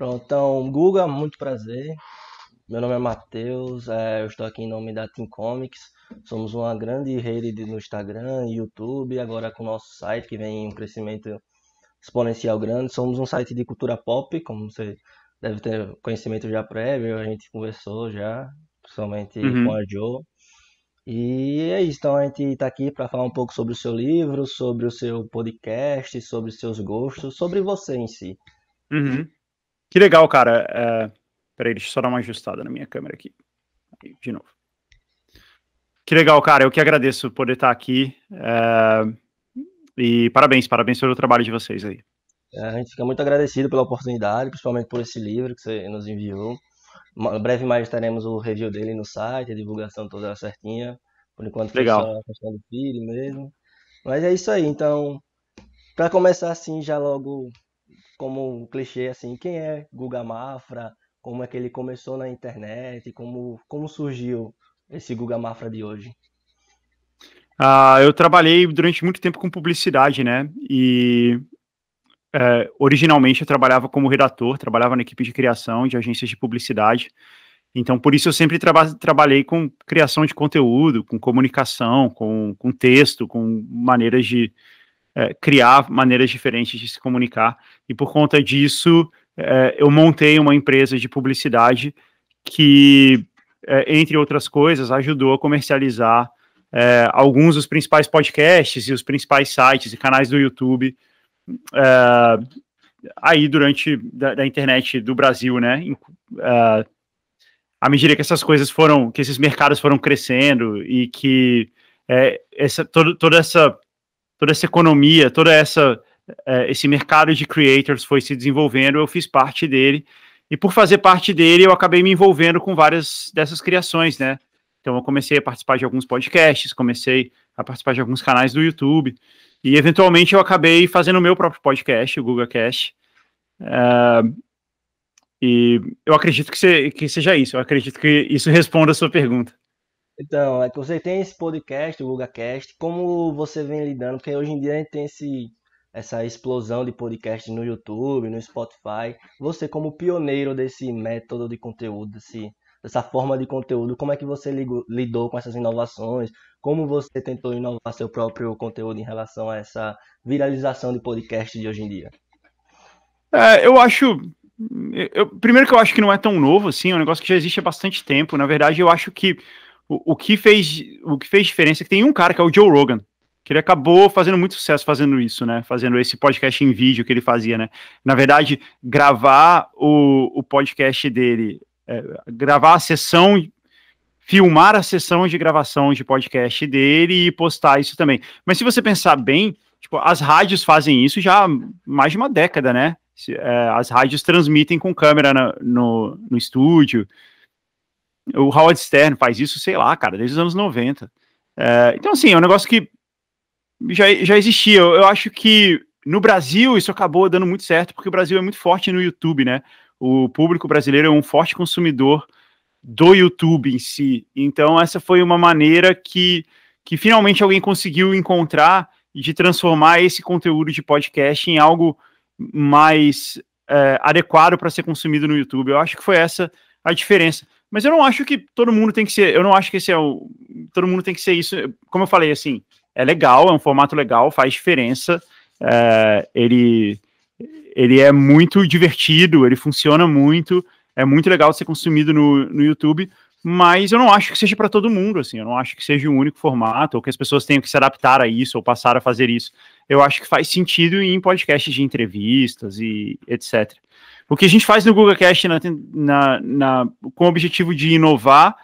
Pronto, então, Guga, muito prazer. Meu nome é Matheus, é, eu estou aqui em nome da Team Comics. Somos uma grande rede no Instagram, YouTube, agora com o nosso site que vem em um crescimento exponencial grande. Somos um site de cultura pop, como você deve ter conhecimento já prévio, a gente conversou já, principalmente uhum. com a Joe. E é isso, então a gente está aqui para falar um pouco sobre o seu livro, sobre o seu podcast, sobre os seus gostos, sobre você em si. Uhum. Que legal, cara. É... Peraí, deixa eu só dar uma ajustada na minha câmera aqui. De novo. Que legal, cara. Eu que agradeço poder estar aqui. É, e parabéns, parabéns pelo trabalho de vocês aí. É, a gente fica muito agradecido pela oportunidade, principalmente por esse livro que você nos enviou. Em breve mais teremos o review dele no site, a divulgação toda certinha. Por enquanto, legal. só a questão do filho mesmo. Mas é isso aí. Então, para começar assim, já logo como um clichê assim, quem é Guga Mafra, como é que ele começou na internet, como, como surgiu esse Guga Mafra de hoje? Ah, eu trabalhei durante muito tempo com publicidade, né? E é, originalmente eu trabalhava como redator, trabalhava na equipe de criação de agências de publicidade. Então, por isso eu sempre traba trabalhei com criação de conteúdo, com comunicação, com, com texto, com maneiras de, é, criar maneiras diferentes de se comunicar. E por conta disso, é, eu montei uma empresa de publicidade que, é, entre outras coisas, ajudou a comercializar é, alguns dos principais podcasts e os principais sites e canais do YouTube é, aí durante da, da, internet do Brasil, né? à medida que essas coisas foram, que esses mercados foram crescendo e que essa, todo, toda essa toda essa economia, toda essa é, esse mercado de creators foi se desenvolvendo, eu fiz parte dele. E por fazer parte dele, eu acabei me envolvendo com várias dessas criações, né? Então eu comecei a participar de alguns podcasts, comecei a participar de alguns canais do YouTube. E eventualmente eu acabei fazendo o meu próprio podcast, o GugaCast. Uh, é, e eu acredito que, se, que seja isso, eu acredito que isso responda a sua pergunta. Então, é que você tem esse podcast, o GugaCast, como você vem lidando? Porque hoje em dia a gente tem esse, essa explosão de podcasts no YouTube, no Spotify. Você, como pioneiro desse método de conteúdo, desse, dessa forma de conteúdo, como é que você ligou, lidou com essas inovações? Como você tentou inovar seu próprio conteúdo em relação a essa viralização de podcast de hoje em dia? É, eu acho eu, primeiro que eu acho que não é tão novo assim, é um negócio que já existe há bastante tempo. Na verdade, eu acho que o, o, que fez, o que fez diferença é que tem um cara que é o Joe Rogan, que ele acabou fazendo muito sucesso fazendo isso, né? Fazendo esse podcast em vídeo que ele fazia, né? Na verdade, gravar o, o podcast dele, é, gravar a sessão, filmar a sessão de gravação de podcast dele e postar isso também. Mas se você pensar bem, tipo, as rádios fazem isso já há mais de uma década, né? É, as rádios transmitem com câmera no, no estúdio, o Howard Stern faz isso, sei lá, cara, desde os anos 90. É, então, assim, é um negócio que já, já existia. Eu, eu, acho que no Brasil isso acabou dando muito certo, porque o Brasil é muito forte no YouTube, né? O público brasileiro é um forte consumidor do YouTube em si. Então, essa foi uma maneira que, que finalmente alguém conseguiu encontrar de transformar esse conteúdo de podcast em algo mais é, adequado para ser consumido no YouTube. Eu acho que foi essa a diferença. Mas eu não acho que todo mundo tem que ser. Eu não acho que esse é o. Todo mundo tem que ser isso. Como eu falei, assim, é legal, é um formato legal, faz diferença. É, ele, ele é muito divertido, ele funciona muito, é muito legal ser consumido no, no YouTube, mas eu não acho que seja para todo mundo, assim, eu não acho que seja o um único formato, ou que as pessoas tenham que se adaptar a isso, ou passar a fazer isso. Eu acho que faz sentido em podcasts de entrevistas e etc. O que a gente faz no Google na, na, na, com o objetivo de inovar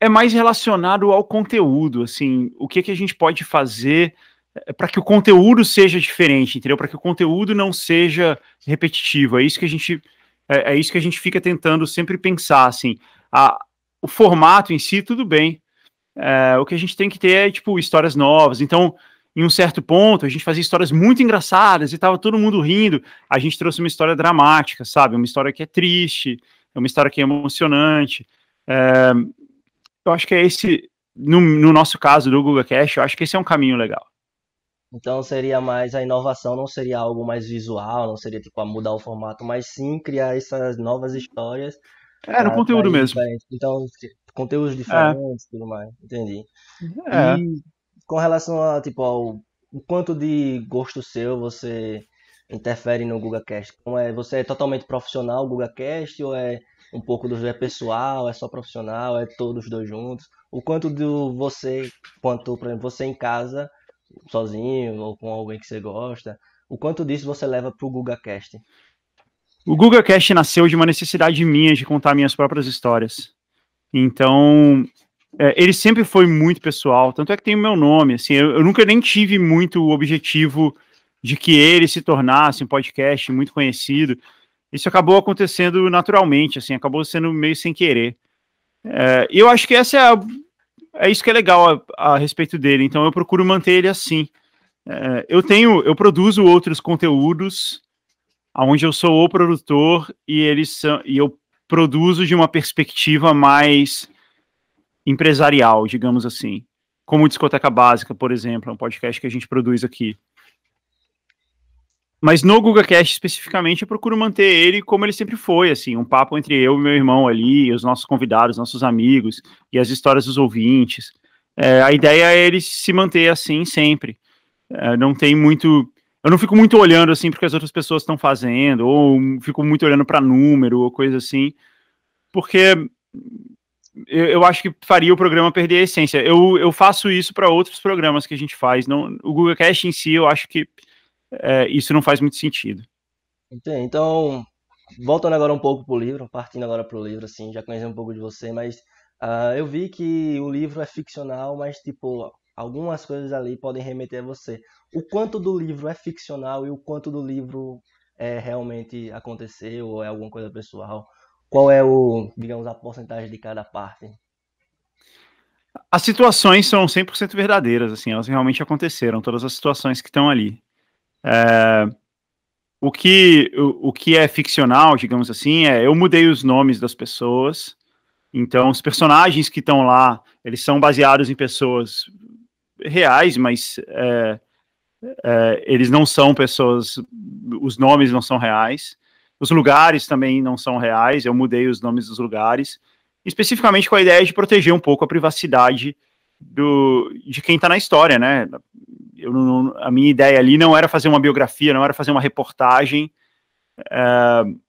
é mais relacionado ao conteúdo, assim, o que, é que a gente pode fazer eh, para que o conteúdo seja diferente, entendeu? Para que o conteúdo não seja repetitivo. É isso que a gente é, é isso que a gente fica tentando sempre pensar, assim. A, o formato em si, tudo bem. É, o que a gente tem que ter é, tipo, histórias novas. Então, em um certo ponto, a gente fazia histórias muito engraçadas e tava todo mundo rindo. A gente trouxe uma história dramática, sabe? Uma história que é triste, uma história que é emocionante. É... eu acho que é esse, no, no nosso caso do Google Cash, eu acho que esse é um caminho legal. Então seria mais a inovação, não seria algo mais visual, não seria tipo a mudar o formato, mas sim criar essas novas histórias. É, no ah, conteúdo mesmo. Então, conteúdos é. diferentes e é. tudo mais. Entendi. É. E com relação a, tipo, ao quanto de gosto seu você interfere no GugaCast? como é, você é totalmente profissional, GugaCast, ou é um pouco do é pessoal, é só profissional, é todos os dois juntos? O quanto do você, quanto, por exemplo, você em casa, sozinho ou com alguém que você gosta, o quanto disso você leva para o GugaCast? O GugaCast nasceu de uma necessidade minha de contar minhas próprias histórias. Então, é, ele sempre foi muito pessoal, tanto é que tem o meu nome, assim, eu, eu nunca nem tive muito o objetivo de que ele se tornasse um podcast muito conhecido. Isso acabou acontecendo naturalmente, assim, acabou sendo meio sem querer. É, eu acho que essa é, a, é isso que é legal a, a, respeito dele. Então eu procuro manter ele assim. É, eu tenho, eu produzo outros conteúdos onde eu sou o produtor e eles são, e eu produzo de uma perspectiva mais empresarial, digamos assim, como Discoteca Básica, por exemplo, é um podcast que a gente produz aqui. Mas no GugaCast especificamente, eu procuro manter ele como ele sempre foi, assim, um papo entre eu e meu irmão ali, os nossos convidados, nossos amigos e as histórias dos ouvintes. É, a ideia é ele se manter assim sempre. É, não tem muito. Eu não fico muito olhando assim porque as outras pessoas estão fazendo, ou fico muito olhando para número ou coisa assim, porque eu, eu, acho que faria o programa perder a essência. Eu, eu faço isso para outros programas que a gente faz. Não, o Google Cast em si, eu acho que é, isso não faz muito sentido. Entendi. Então, voltando agora um pouco para o livro, partindo agora para o livro, assim, já conheci um pouco de você, mas uh, eu vi que o livro é ficcional, mas, tipo, algumas coisas ali podem remeter a você. O quanto do livro é ficcional e o quanto do livro é, realmente aconteceu ou é alguma coisa pessoal? qual é o, digamos, a porcentagem de cada parte? As situações são 100% verdadeiras, assim, elas realmente aconteceram, todas as situações que estão ali. É, o, que, o, o, que é ficcional, digamos assim, é eu mudei os nomes das pessoas, então os personagens que estão lá, eles são baseados em pessoas reais, mas é, é, eles não são pessoas, os nomes não são reais. Os lugares também não são reais, eu mudei os nomes dos lugares, especificamente com a ideia de proteger um pouco a privacidade do, de quem está na história, né? Eu, não, a minha ideia ali não era fazer uma biografia, não era fazer uma reportagem uh,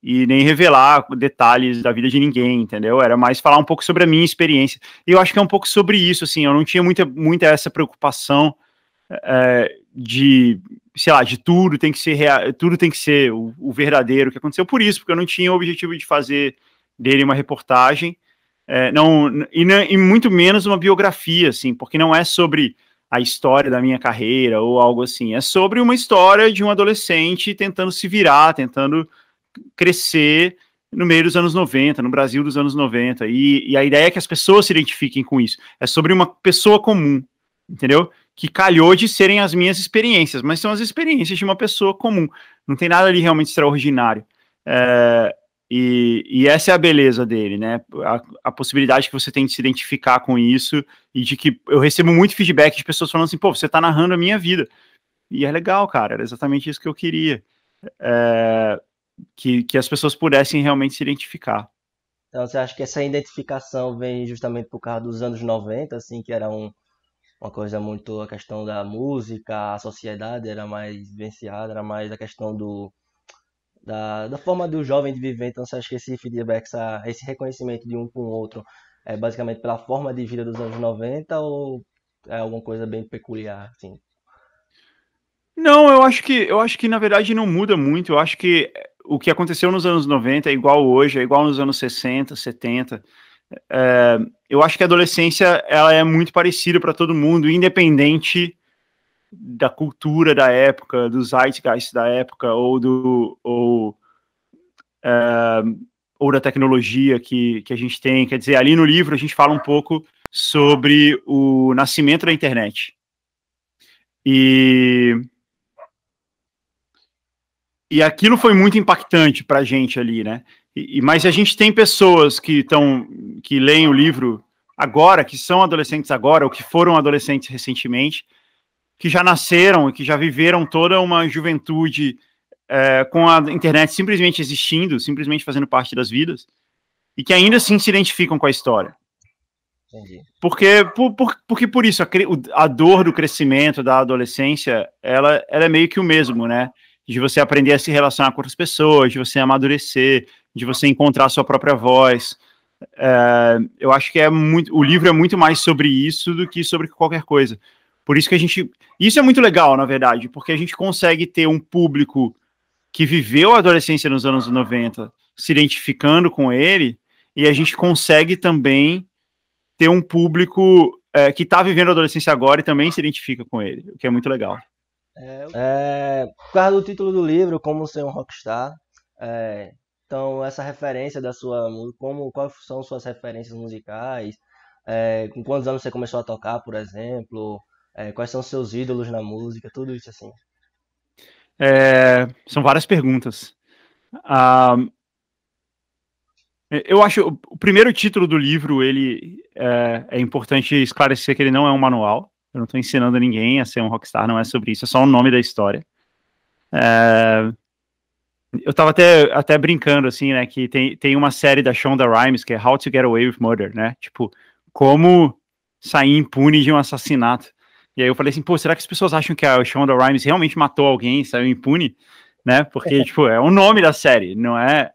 e nem revelar detalhes da vida de ninguém, entendeu? Era mais falar um pouco sobre a minha experiência. E eu acho que é um pouco sobre isso, assim, eu não tinha muita, muita essa preocupação uh, de sei lá, de tudo tem que ser tudo tem que ser o, o, verdadeiro que aconteceu por isso, porque eu não tinha o objetivo de fazer dele uma reportagem, é, não e, e, muito menos uma biografia, assim, porque não é sobre a história da minha carreira ou algo assim, é sobre uma história de um adolescente tentando se virar, tentando crescer no meio dos anos 90, no Brasil dos anos 90, e, e a ideia é que as pessoas se identifiquem com isso, é sobre uma pessoa comum, entendeu? que calhou de serem as minhas experiências, mas são as experiências de uma pessoa comum. Não tem nada ali realmente extraordinário. É, e, e, essa é a beleza dele, né? A, a, possibilidade que você tem de se identificar com isso e de que eu recebo muito feedback de pessoas falando assim: pô, você tá narrando a minha vida. E é legal, cara, era exatamente isso que eu queria. É, que, que as pessoas pudessem realmente se identificar. Então, você acha que essa identificação vem justamente por causa dos anos 90, assim, que era um, uma coisa muito a questão da música, a sociedade era mais vivenciada, era mais a questão do da, da forma do jovem de viver. Então, você acha que esse feedback, essa, esse reconhecimento de um com o outro, é basicamente pela forma de vida dos anos 90 ou é alguma coisa bem peculiar, assim? Não, eu acho que eu acho que na verdade não muda muito. Eu acho que o que aconteceu nos anos 90 é igual hoje, é igual nos anos 60, 70 é, eu acho que a adolescência ela é muito parecida para todo mundo, independente da cultura da época, dos zeitgeist da época, ou do ou, é, ou da tecnologia que, que a gente tem. Quer dizer, ali no livro a gente fala um pouco sobre o nascimento da internet. E e aquilo foi muito impactante para a gente ali, né? E, mas a gente tem pessoas que estão que leem o livro agora, que são adolescentes agora, ou que foram adolescentes recentemente, que já nasceram e que já viveram toda uma juventude é, com a internet simplesmente existindo, simplesmente fazendo parte das vidas, e que ainda assim se identificam com a história. Entendi. Porque por, por, porque por isso a, a, dor do crescimento da adolescência ela, ela é meio que o mesmo, né? De você aprender a se relacionar com outras pessoas, de você amadurecer, de você encontrar sua própria voz. É, eu acho que é muito, o livro é muito mais sobre isso do que sobre qualquer coisa. Por isso que a gente, isso é muito legal, na verdade, porque a gente consegue ter um público que viveu a adolescência nos anos 90 se identificando com ele, e a gente consegue também ter um público é, que está vivendo a adolescência agora e também se identifica com ele, o que é muito legal. é, é por causa do título do livro, Como Ser um Rockstar, é, então, essa referência da sua como quais são suas referências musicais, é, com quantos anos você começou a tocar, por exemplo, é, quais são seus ídolos na música, tudo isso assim. É, são várias perguntas. Ah, é, eu acho o primeiro título do livro ele é, é, importante esclarecer que ele não é um manual. Eu não estou ensinando ninguém a ser um rockstar, não é sobre isso. É só o nome da história. É, eu tava até, até brincando, assim, né, que tem, tem uma série da Shonda Rhimes que é How to Get Away with Murder, né, tipo, como sair impune de um assassinato. E aí eu falei assim, pô, será que as pessoas acham que a Shonda Rhimes realmente matou alguém e saiu impune? Né, porque, é. tipo, é o nome da série, não é,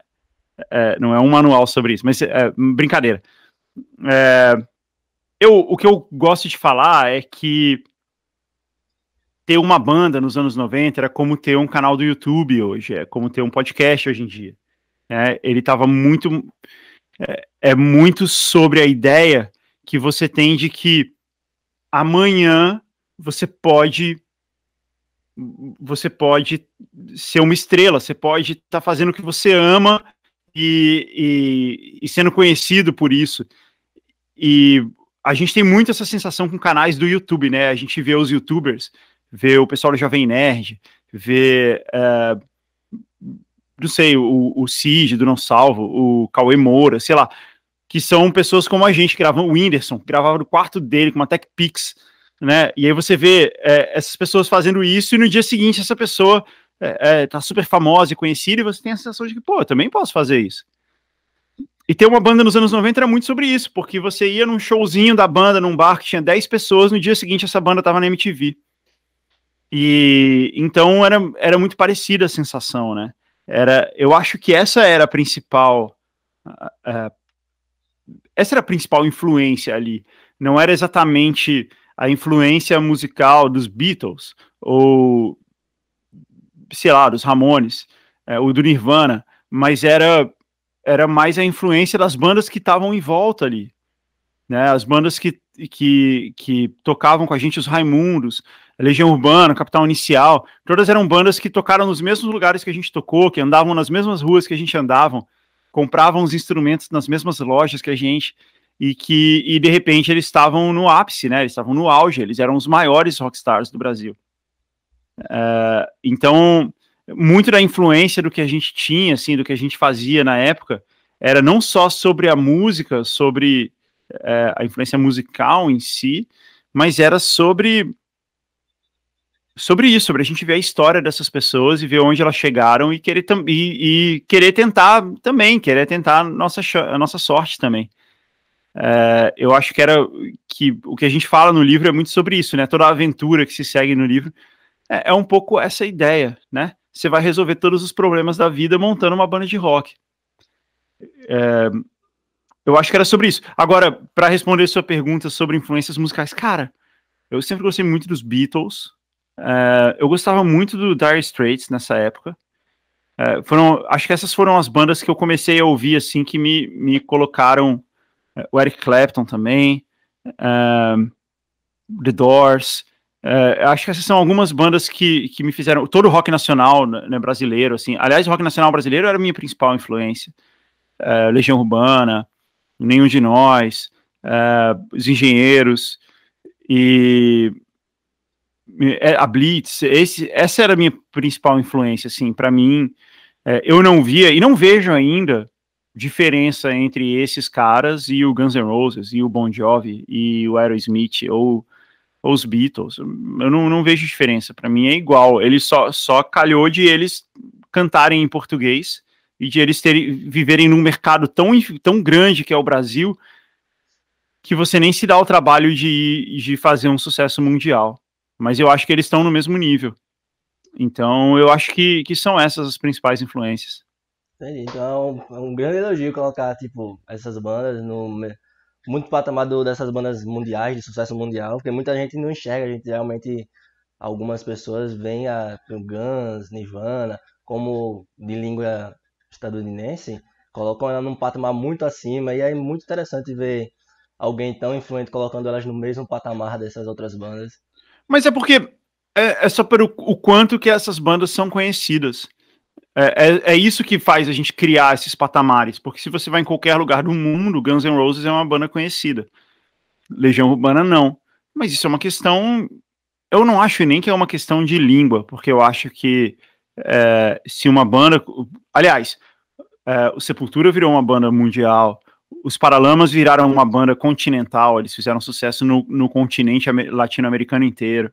é não é um manual sobre isso, mas é, brincadeira. É, eu, o que eu gosto de falar é que ter uma banda nos anos 90 era como ter um canal do YouTube hoje, é como ter um podcast hoje em dia. É, ele estava muito. É, é, muito sobre a ideia que você tem de que amanhã você pode. Você pode ser uma estrela, você pode estar tá fazendo o que você ama e, e, e sendo conhecido por isso. E a gente tem muito essa sensação com canais do YouTube, né? A gente vê os YouTubers ver o pessoal do Jovem Nerd, ver, é, não sei, o, o Cid do Não Salvo, o Cauê Moura, sei lá, que são pessoas como a gente, gravando o Whindersson, que gravava no quarto dele com uma Tech Pix, né? E aí você vê é, essas pessoas fazendo isso e no dia seguinte essa pessoa é, é, tá super famosa e conhecida e você tem a sensação de que, pô, eu também posso fazer isso. E ter uma banda nos anos 90 era muito sobre isso, porque você ia num showzinho da banda, num bar que tinha 10 pessoas, no dia seguinte essa banda tava na MTV. E então era, era muito parecida a sensação, né? Era, eu acho que essa era a principal. Uh, essa era a principal influência ali. Não era exatamente a influência musical dos Beatles ou sei lá, dos Ramones, é, o do Nirvana, mas era era mais a influência das bandas que estavam em volta ali, né? As bandas que, que, que tocavam com a gente, os Raimundos, Legião Urbana, Capital Inicial, todas eram bandas que tocaram nos mesmos lugares que a gente tocou, que andavam nas mesmas ruas que a gente andavam, compravam os instrumentos nas mesmas lojas que a gente e que e de repente eles estavam no ápice, né? Eles estavam no auge, eles eram os maiores rockstars do Brasil. Uh, então, muito da influência do que a gente tinha, assim, do que a gente fazia na época, era não só sobre a música, sobre uh, a influência musical em si, mas era sobre sobre isso, sobre a gente ver a história dessas pessoas e ver onde elas chegaram e querer, e, e querer tentar também, querer tentar a nossa, a nossa sorte também. É, eu acho que era que o que a gente fala no livro é muito sobre isso, né? Toda a aventura que se segue no livro é, é um pouco essa ideia, né? Você vai resolver todos os problemas da vida montando uma banda de rock. É, eu acho que era sobre isso. Agora, para responder sua pergunta sobre influências musicais, cara, eu sempre gostei muito dos Beatles, é, eu gostava muito do Dire Straits nessa época. Uh, foram, acho que essas foram as bandas que eu comecei a ouvir, assim, que me, me colocaram. Uh, o Eric Clapton também, The Doors. acho que essas são algumas bandas que, que me fizeram. Todo o rock nacional né, né, brasileiro, assim. Aliás, o rock nacional brasileiro era a minha principal influência. Legião Urbana, Nenhum de Nós, Os Engenheiros. E é, a Blitz, esse, essa era a minha principal influência, assim, para mim, é, eu não via, e não vejo ainda, diferença entre esses caras e o Guns N' Roses, e o Bon Jovi, e o Aerosmith, ou, ou os Beatles, eu não, não vejo diferença, para mim é igual, ele só, só calhou de eles cantarem em português, e de eles terem, viverem num mercado tão, tão grande que é o Brasil, que você nem se dá o trabalho de, de fazer um sucesso mundial mas eu acho que eles estão no mesmo nível. Então, eu acho que, que são essas as principais influências. Entendi. Então, é um, é um grande elogio colocar, tipo, essas bandas no muito patamar do, dessas bandas mundiais, de sucesso mundial, porque muita gente não enxerga, a gente realmente, algumas pessoas veem a Guns, Nirvana, como de língua estadunidense, colocam ela num patamar muito acima, e é muito interessante ver alguém tão influente colocando elas no mesmo patamar dessas outras bandas. Mas é porque é, é só pelo o, quanto que essas bandas são conhecidas. É, é, é, isso que faz a gente criar esses patamares, porque se você vai em qualquer lugar do mundo, Guns N' Roses é uma banda conhecida. Legião Urbana não. Mas isso é uma questão. Eu não acho nem que é uma questão de língua, porque eu acho que é, se uma banda. Aliás, é, o Sepultura virou uma banda mundial, os Paralamas viraram uma banda continental, eles fizeram sucesso no, no continente latino-americano inteiro.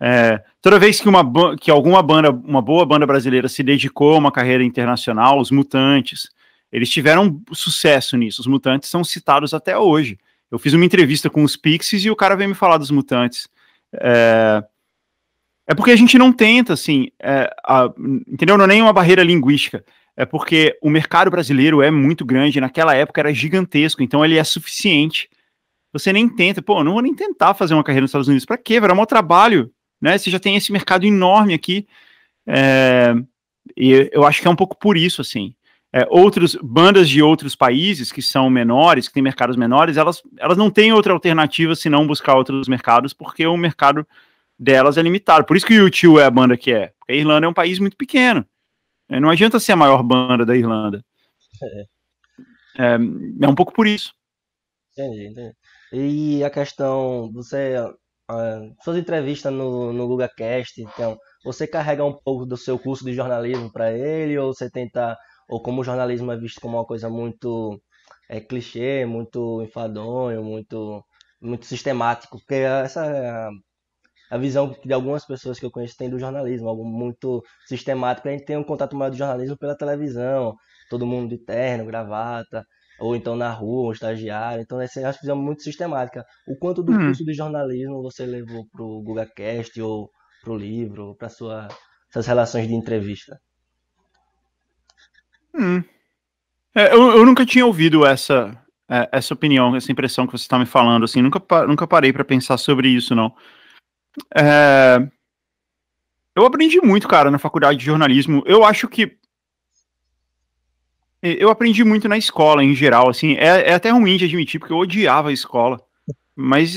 É, toda vez que, uma, que alguma banda, uma boa banda brasileira se dedicou a uma carreira internacional, os Mutantes, eles tiveram sucesso nisso. Os Mutantes são citados até hoje. Eu fiz uma entrevista com os Pixies e o cara veio me falar dos Mutantes. É, é porque a gente não tenta, assim, é, a, entendeu? Não é nenhuma barreira linguística é porque o mercado brasileiro é muito grande, naquela época era gigantesco, então ele é suficiente. Você nem tenta, pô, não vou nem tentar fazer uma carreira nos Estados Unidos. Para quê? Vai dar mau trabalho, né? Você já tem esse mercado enorme aqui. É, e eu acho que é um pouco por isso, assim. É, outros bandas de outros países que são menores, que têm mercados menores, elas, elas não têm outra alternativa senão buscar outros mercados, porque o mercado delas é limitado. Por isso que o U2 é a banda que é. Porque a Irlanda é um país muito pequeno. É, não adianta ser a maior banda da Irlanda. É. é, é um pouco por isso. Entendi, entendi. E a questão, você. Uh, suas entrevistas no, no GugaCast, então, você carrega um pouco do seu curso de jornalismo para ele, ou você tenta. Ou como o jornalismo é visto como uma coisa muito é, clichê, muito enfadonho, muito, muito sistemático? Porque essa é a visão de algumas pessoas que eu conheço tem do jornalismo, algo muito sistemático. A gente tem um contato maior do jornalismo pela televisão, todo mundo de terno, gravata, ou então na rua, um estagiário. Então, essa é uma visão muito sistemática. O quanto do hum. curso de jornalismo você levou para o GugaCast ou para o livro, para sua, suas relações de entrevista? Hum. É, eu, eu nunca tinha ouvido essa, é, essa opinião, essa impressão que você está me falando, assim, nunca, nunca parei para pensar sobre isso, não. É... Eu aprendi muito, cara, na faculdade de jornalismo. Eu acho que eu aprendi muito na escola, em geral, assim, é, é, até ruim de admitir, porque eu odiava a escola, mas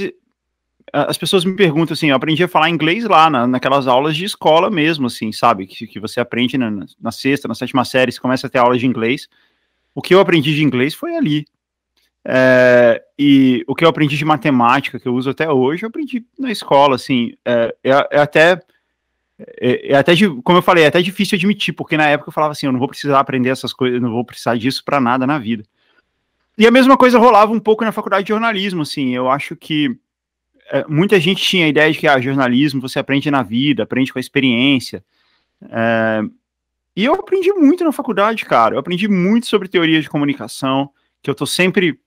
as pessoas me perguntam, assim, eu aprendi a falar inglês lá, na, naquelas aulas de escola mesmo, assim, sabe, que, que você aprende na, na sexta, na sétima série, você começa a ter aulas de inglês, o que eu aprendi de inglês foi ali, é, e o que eu aprendi de matemática, que eu uso até hoje, eu aprendi na escola, assim, é, é, é até, é, é até como eu falei, é até difícil admitir, porque na época eu falava assim, eu não vou precisar aprender essas coisas, eu não vou precisar disso para nada na vida. E a mesma coisa rolava um pouco na faculdade de jornalismo, assim, eu acho que é, muita gente tinha a ideia de que, ah, jornalismo você aprende na vida, aprende com a experiência, e eu aprendi muito na faculdade, cara. Eu aprendi muito sobre teoria de comunicação, que eu tô sempre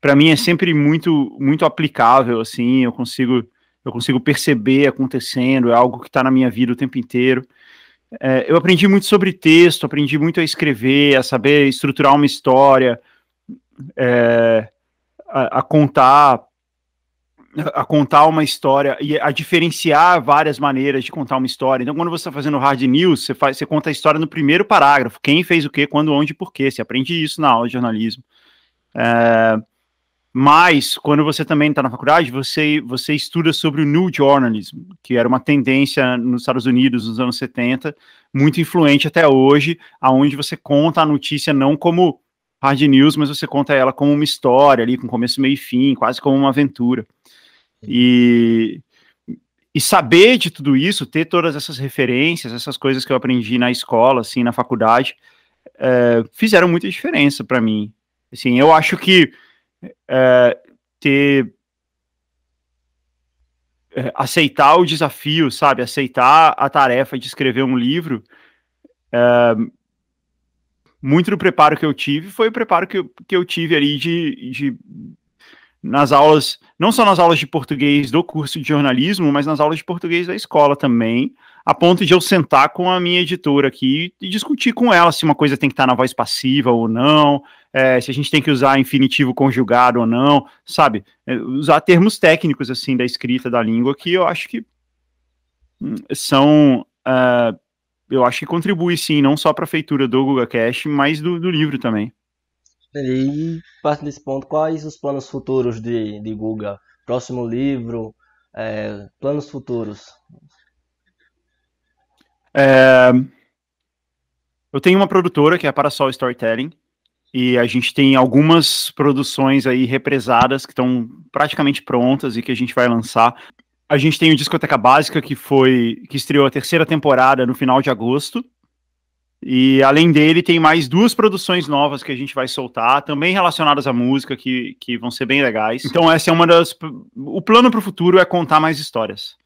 para mim é sempre muito muito aplicável assim eu consigo eu consigo perceber acontecendo é algo que está na minha vida o tempo inteiro é, eu aprendi muito sobre texto aprendi muito a escrever a saber estruturar uma história é, a, a, contar a contar uma história e a diferenciar várias maneiras de contar uma história. Então, quando você está fazendo hard news, você, faz, você conta a história no primeiro parágrafo, quem fez o quê, quando, onde, por quê. Você aprende isso na aula de jornalismo. É, mas, quando você também está na faculdade, você, você estuda sobre o New Journalism, que era uma tendência nos Estados Unidos nos anos 70, muito influente até hoje, aonde você conta a notícia não como hard news, mas você conta ela como uma história ali, com começo, meio e fim, quase como uma aventura. E, e saber de tudo isso, ter todas essas referências, essas coisas que eu aprendi na escola, assim, na faculdade, é, fizeram muita diferença para mim. Assim, eu acho que é, ter é, aceitar o desafio, sabe, aceitar a tarefa de escrever um livro. É, muito do preparo que eu tive foi o preparo que eu, que eu tive ali de, de nas aulas, não só nas aulas de português do curso de jornalismo, mas nas aulas de português da escola também a ponto de eu sentar com a minha editora aqui e discutir com ela se uma coisa tem que estar na voz passiva ou não, é, se a gente tem que usar infinitivo conjugado ou não, sabe? É, usar termos técnicos, assim, da escrita, da língua, que eu acho que hum, são... Uh, eu acho que contribui, sim, não só para a feitura do Google Cash, mas do, do livro também. E, parte desse ponto, quais os planos futuros de, de Guga? Próximo livro, é, planos futuros. É... Eu tenho uma produtora que é a Parasol Storytelling e a gente tem algumas produções aí represadas que estão praticamente prontas e que a gente vai lançar. A gente tem o Discoteca Básica que foi que estreou a terceira temporada no final de agosto. E além dele, tem mais duas produções novas que a gente vai soltar, também relacionadas à música, que, que vão ser bem legais. Então, essa é uma das. O plano para o futuro é contar mais histórias.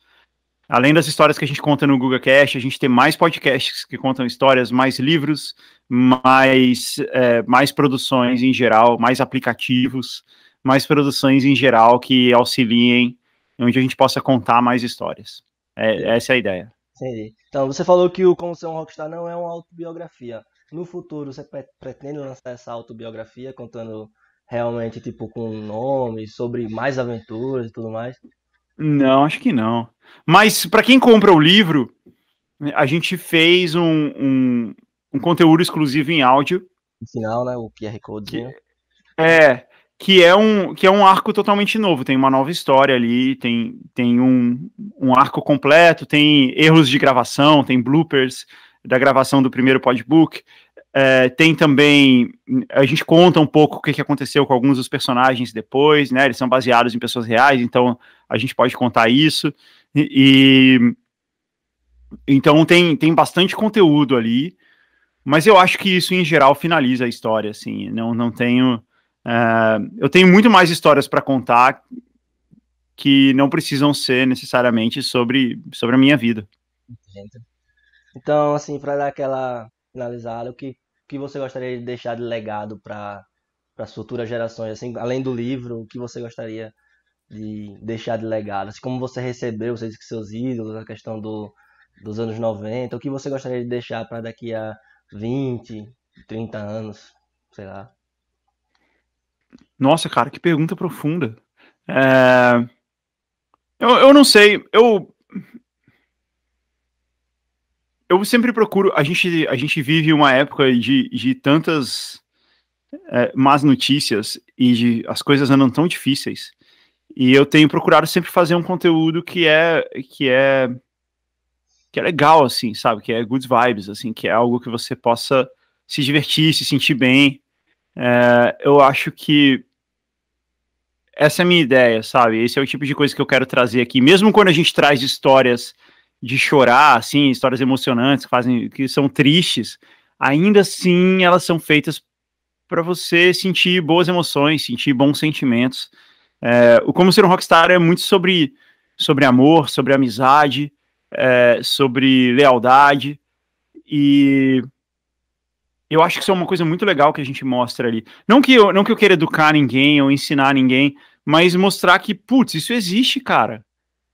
Além das histórias que a gente conta no GugaCast, a gente tem mais podcasts que contam histórias, mais livros, mais, é, mais produções em geral, mais aplicativos, mais produções em geral que auxiliem onde a gente possa contar mais histórias. É, essa é a ideia. Entendi. Então, você falou que o Como Ser um Rockstar não é uma autobiografia. No futuro, você pretende lançar essa autobiografia contando realmente, tipo, com nome, sobre mais aventuras e tudo mais? Não, acho que não. Mas para quem compra o livro, a gente fez um, um, um, conteúdo exclusivo em áudio. No final, né? O QR Code. é, que é, um, que é um arco totalmente novo. Tem uma nova história ali, tem, tem um, um arco completo, tem erros de gravação, tem bloopers da gravação do primeiro podbook. É, tem também. A gente conta um pouco o que, que aconteceu com alguns dos personagens depois, né? Eles são baseados em pessoas reais, então a gente pode contar isso. E, então tem, tem bastante conteúdo ali, mas eu acho que isso em geral finaliza a história, assim. Não, não tenho. Uh, eu tenho muito mais histórias para contar que não precisam ser necessariamente sobre, sobre a minha vida. Então, assim, para dar aquela finalizada, o que, que você gostaria de deixar de legado para as futuras gerações, assim, além do livro, o que você gostaria de deixar de legado? Assim, como você recebeu vocês que seus ídolos, a questão do, dos anos 90, o que você gostaria de deixar para daqui a 20, 30 anos, sei lá? Nossa, cara, que pergunta profunda. É... Eu, eu não sei, eu... Eu sempre procuro, a gente, a gente vive uma época de, de tantas é, más notícias e de, as coisas andam tão difíceis e eu tenho procurado sempre fazer um conteúdo que é que é que é legal assim, sabe? Que é good vibes assim, que é algo que você possa se divertir, se sentir bem. É, eu acho que essa é a minha ideia, sabe? Esse é o tipo de coisa que eu quero trazer aqui, mesmo quando a gente traz histórias de chorar, assim, histórias emocionantes que fazem que são tristes, ainda assim elas são feitas para você sentir boas emoções, sentir bons sentimentos. É, o Como Ser um Rockstar é muito sobre, sobre amor, sobre amizade, é, sobre lealdade. E eu acho que isso é uma coisa muito legal que a gente mostra ali. Não que eu, não que eu queira educar ninguém ou ensinar ninguém, mas mostrar que, putz, isso existe, cara.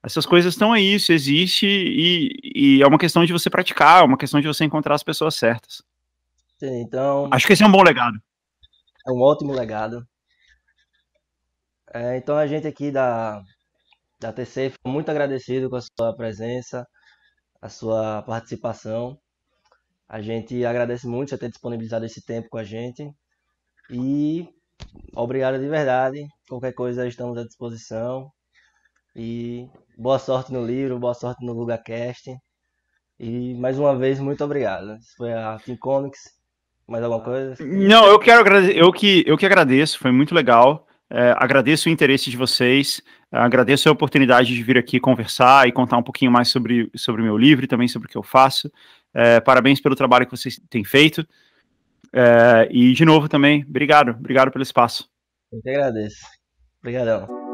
Essas coisas estão aí, isso existe e, e, é uma questão de você praticar, é uma questão de você encontrar as pessoas certas. Sim, então. Acho que esse é um bom legado. É um ótimo legado. É, então a gente aqui da, da TC ficou muito agradecido com a sua presença, a sua participação. A gente agradece muito você ter disponibilizado esse tempo com a gente. E obrigado de verdade. Qualquer coisa estamos à disposição. E boa sorte no livro, boa sorte no LugaCast. E mais uma vez, muito obrigado. Isso foi a Team Comics. Mais alguma coisa? Não, eu quero agradecer. Eu que, eu que agradeço, foi muito legal. É, agradeço o interesse de vocês, é, agradeço a oportunidade de vir aqui conversar e contar um pouquinho mais sobre o meu livro e também sobre o que eu faço. É, parabéns pelo trabalho que vocês têm feito. É, e, de novo, também, obrigado. Obrigado pelo espaço. Eu que agradeço. Obrigadão.